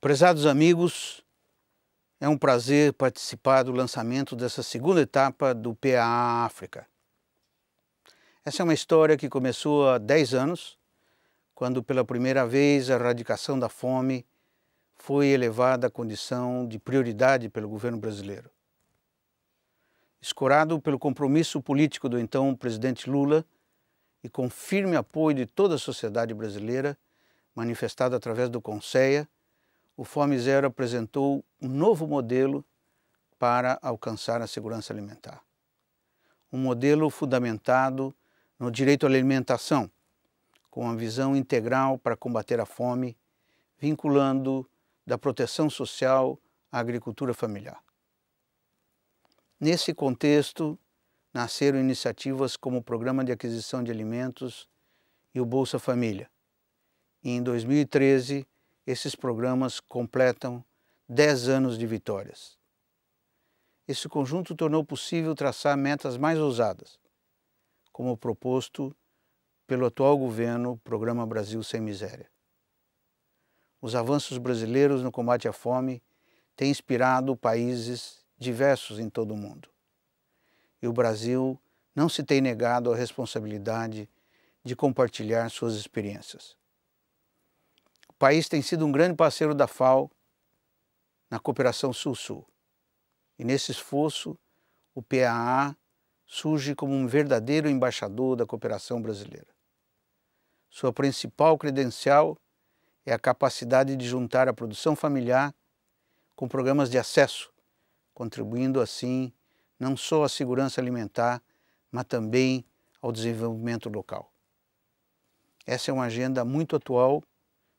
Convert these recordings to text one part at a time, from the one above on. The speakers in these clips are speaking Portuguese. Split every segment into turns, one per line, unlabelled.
Prezados amigos, é um prazer participar do lançamento dessa segunda etapa do PAA África. Essa é uma história que começou há 10 anos, quando pela primeira vez a erradicação da fome foi elevada à condição de prioridade pelo governo brasileiro. Escorado pelo compromisso político do então presidente Lula e com firme apoio de toda a sociedade brasileira, manifestado através do Conselho, o Fome Zero apresentou um novo modelo para alcançar a segurança alimentar. Um modelo fundamentado no direito à alimentação, com uma visão integral para combater a fome, vinculando da proteção social à agricultura familiar. Nesse contexto, nasceram iniciativas como o Programa de Aquisição de Alimentos e o Bolsa Família. E em 2013, esses programas completam 10 anos de vitórias. Esse conjunto tornou possível traçar metas mais ousadas, como proposto pelo atual governo Programa Brasil Sem Miséria. Os avanços brasileiros no combate à fome têm inspirado países diversos em todo o mundo. E o Brasil não se tem negado a responsabilidade de compartilhar suas experiências país tem sido um grande parceiro da FAO na cooperação Sul-Sul. E nesse esforço, o PAA surge como um verdadeiro embaixador da cooperação brasileira. Sua principal credencial é a capacidade de juntar a produção familiar com programas de acesso, contribuindo assim não só à segurança alimentar, mas também ao desenvolvimento local. Essa é uma agenda muito atual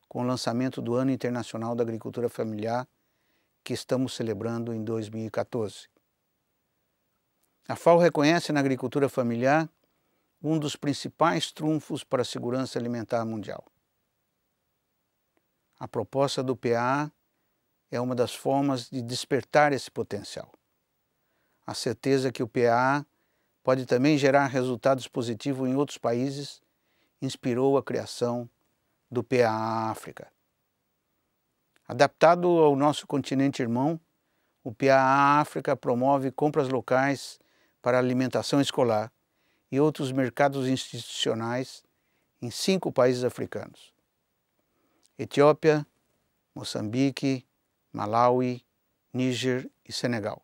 com o lançamento do Ano Internacional da Agricultura Familiar, que estamos celebrando em 2014. A FAO reconhece na agricultura familiar um dos principais trunfos para a segurança alimentar mundial. A proposta do PA é uma das formas de despertar esse potencial. A certeza que o PA pode também gerar resultados positivos em outros países inspirou a criação do PA África. Adaptado ao nosso continente irmão, o PA África promove compras locais para alimentação escolar e outros mercados institucionais em cinco países africanos: Etiópia, Moçambique, Malawi, Níger e Senegal.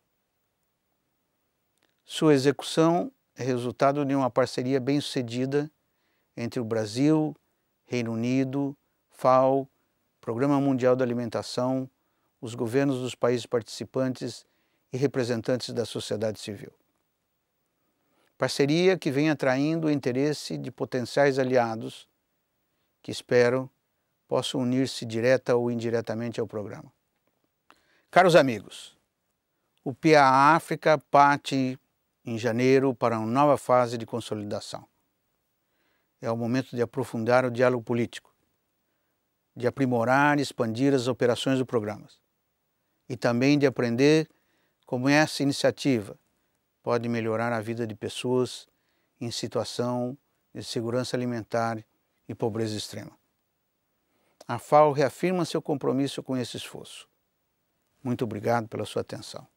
Sua execução é resultado de uma parceria bem-sucedida entre o Brasil, Reino Unido, FAO, Programa Mundial da Alimentação, os governos dos países participantes e representantes da sociedade civil. Parceria que vem atraindo o interesse de potenciais aliados que espero possam unir-se direta ou indiretamente ao programa. Caros amigos, o PA África parte em janeiro para uma nova fase de consolidação é o momento de aprofundar o diálogo político, de aprimorar e expandir as operações do programa, e também de aprender como essa iniciativa pode melhorar a vida de pessoas em situação de segurança alimentar e pobreza extrema. A FAO reafirma seu compromisso com esse esforço. Muito obrigado pela sua atenção.